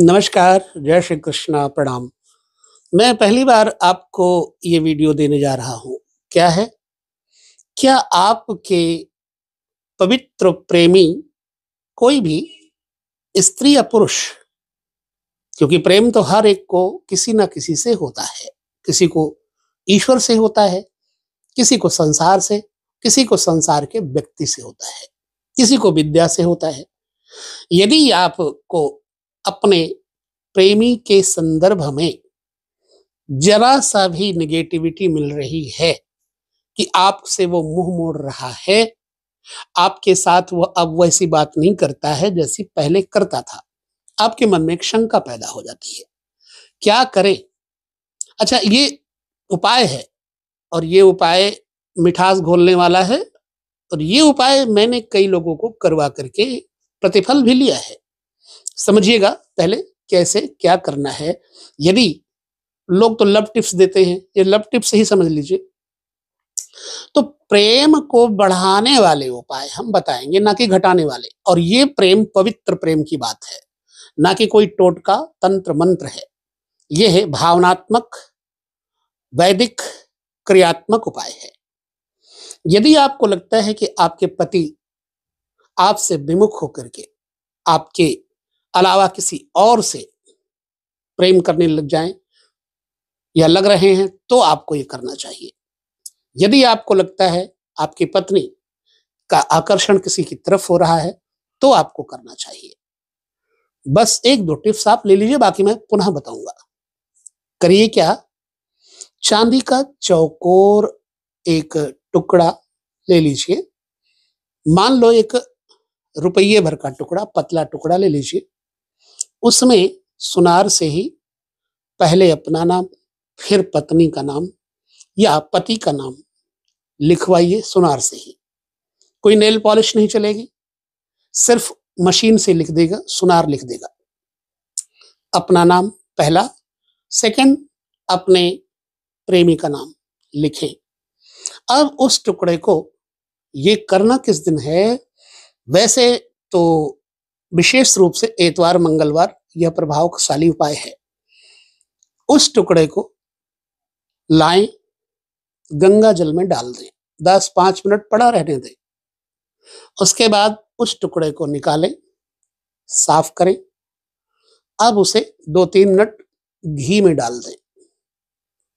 नमस्कार जय श्री कृष्णा प्रणाम मैं पहली बार आपको ये वीडियो देने जा रहा हूँ क्या है क्या आपके पवित्र प्रेमी कोई भी स्त्री या पुरुष क्योंकि प्रेम तो हर एक को किसी ना किसी से होता है किसी को ईश्वर से होता है किसी को संसार से किसी को संसार के व्यक्ति से होता है किसी को विद्या से होता है यदि आपको अपने प्रेमी के संदर्भ में जरा सा भी निगेटिविटी मिल रही है कि आपसे वो मुंह मोड़ रहा है आपके साथ वो अब वैसी बात नहीं करता है जैसी पहले करता था आपके मन में एक शंका पैदा हो जाती है क्या करें अच्छा ये उपाय है और ये उपाय मिठास घोलने वाला है और ये उपाय मैंने कई लोगों को करवा करके प्रतिफल भी लिया है समझिएगा पहले कैसे क्या करना है यदि लोग तो लव टिप्स देते हैं ये लव टिप्स ही समझ लीजिए तो प्रेम को बढ़ाने वाले उपाय हम बताएंगे ना कि घटाने वाले और ये प्रेम पवित्र प्रेम की बात है ना कि कोई टोटका तंत्र मंत्र है ये है भावनात्मक वैदिक क्रियात्मक उपाय है यदि आपको लगता है कि आपके पति आपसे विमुख होकर के आपके अलावा किसी और से प्रेम करने लग जाएं या लग रहे हैं तो आपको ये करना चाहिए यदि आपको लगता है आपकी पत्नी का आकर्षण किसी की तरफ हो रहा है तो आपको करना चाहिए बस एक दो टिप्स आप ले लीजिए बाकी मैं पुनः बताऊंगा करिए क्या चांदी का चौकोर एक टुकड़ा ले लीजिए मान लो एक रुपये भर का टुकड़ा पतला टुकड़ा ले लीजिए उसमें सुनार से ही पहले अपना नाम फिर पत्नी का नाम या पति का नाम लिखवाइए सुनार से ही कोई नेल पॉलिश नहीं चलेगी सिर्फ मशीन से लिख देगा सुनार लिख देगा अपना नाम पहला सेकंड अपने प्रेमी का नाम लिखें अब उस टुकड़े को ये करना किस दिन है वैसे तो विशेष रूप से एतवार मंगलवार यह प्रभावशाली उपाय है उस टुकड़े को लाएं गंगा जल में डाल दें दस पांच मिनट पड़ा रहने दें उसके बाद उस टुकड़े को निकालें साफ करें अब उसे दो तीन मिनट घी में डाल दें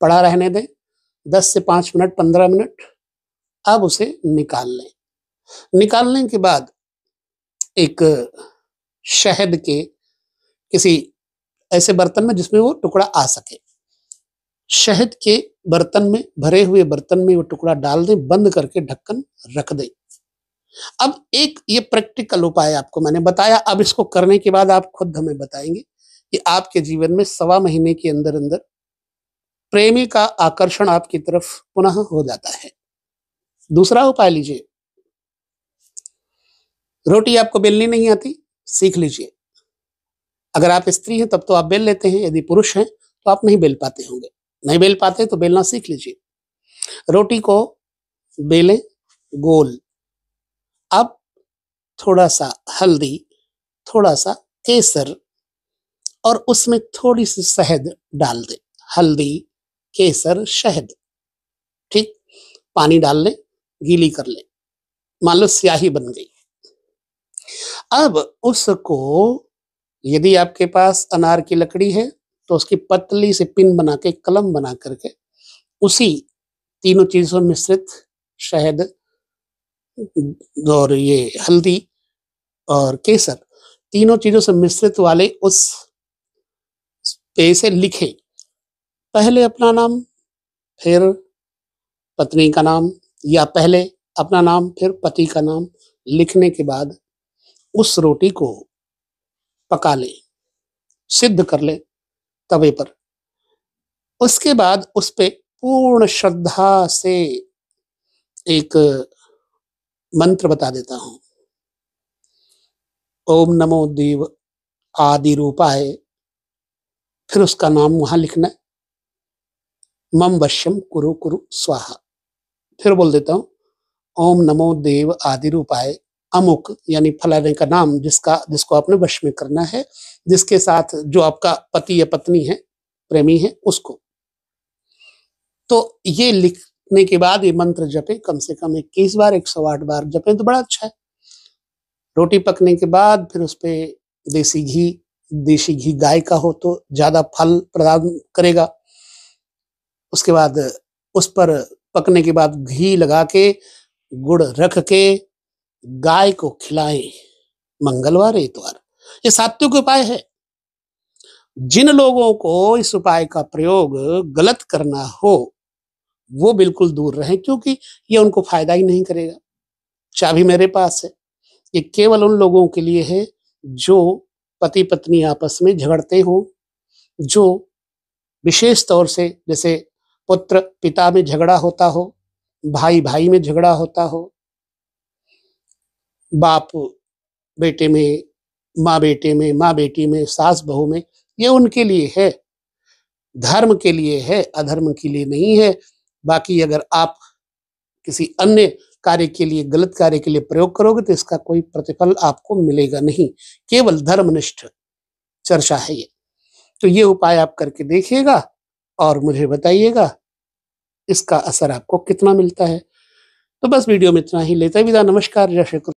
पड़ा रहने दें दस से पांच मिनट पंद्रह मिनट अब उसे निकाल लें निकालने के बाद एक शहद के किसी ऐसे बर्तन में जिसमें वो टुकड़ा आ सके शहद के बर्तन में भरे हुए बर्तन में वो टुकड़ा डाल दें बंद करके ढक्कन रख दें अब एक ये प्रैक्टिकल उपाय आपको मैंने बताया अब इसको करने के बाद आप खुद हमें बताएंगे कि आपके जीवन में सवा महीने के अंदर अंदर प्रेमी का आकर्षण आपकी तरफ पुनः हो जाता है दूसरा उपाय लीजिए रोटी आपको बेलनी नहीं आती सीख लीजिए अगर आप स्त्री हैं तब तो आप बेल लेते हैं यदि पुरुष हैं तो आप नहीं बेल पाते होंगे नहीं बेल पाते तो बेलना सीख लीजिए रोटी को बेलें गोल अब थोड़ा सा हल्दी थोड़ा सा केसर और उसमें थोड़ी सी शहद डाल दें हल्दी केसर शहद ठीक पानी डाल लें गीली कर लें मान लो स्याही बन गई अब उसको यदि आपके पास अनार की लकड़ी है तो उसकी पतली से पिन बना के कलम बना करके उसी तीनों चीज़ों मिश्रित शहद और ये हल्दी और केसर तीनों चीज़ों से मिश्रित वाले उस पे से लिखे पहले अपना नाम फिर पत्नी का नाम या पहले अपना नाम फिर पति का नाम लिखने के बाद उस रोटी को पका ले सिद्ध कर ले तवे पर उसके बाद उस पर पूर्ण श्रद्धा से एक मंत्र बता देता हूं ओम नमो देव आदि रूपाय फिर उसका नाम वहां लिखना है मम वश्यम कुरु कुरु स्वाहा फिर बोल देता हूं ओम नमो देव आदि रूपाय अमुक यानी फलाने का नाम जिसका जिसको आपने वश में करना है जिसके साथ जो आपका पति या पत्नी है प्रेमी है उसको तो ये लिखने के बाद ये मंत्र जपे कम से कम इक्कीस बार एक सौ आठ बार जपे तो बड़ा अच्छा है रोटी पकने के बाद फिर उस पर देसी घी देसी घी गाय का हो तो ज्यादा फल प्रदान करेगा उसके बाद उस पर पकने के बाद घी लगा के गुड़ रख के गाय को खिलाएं मंगलवार इतवार ये सात्विक उपाय है जिन लोगों को इस उपाय का प्रयोग गलत करना हो वो बिल्कुल दूर रहे क्योंकि ये उनको फायदा ही नहीं करेगा चाबी मेरे पास है ये केवल उन लोगों के लिए है जो पति पत्नी आपस में झगड़ते हो जो विशेष तौर से जैसे पुत्र पिता में झगड़ा होता हो भाई भाई में झगड़ा होता हो बाप बेटे में माँ बेटे में माँ बेटी में सास बहू में ये उनके लिए है धर्म के लिए है अधर्म के लिए नहीं है बाकी अगर आप किसी अन्य कार्य के लिए गलत कार्य के लिए प्रयोग करोगे तो इसका कोई प्रतिफल आपको मिलेगा नहीं केवल धर्मनिष्ठ चर्चा है ये तो ये उपाय आप करके देखिएगा और मुझे बताइएगा इसका असर आपको कितना मिलता है तो बस वीडियो में इतना ही लेता विदा नमस्कार जय श्री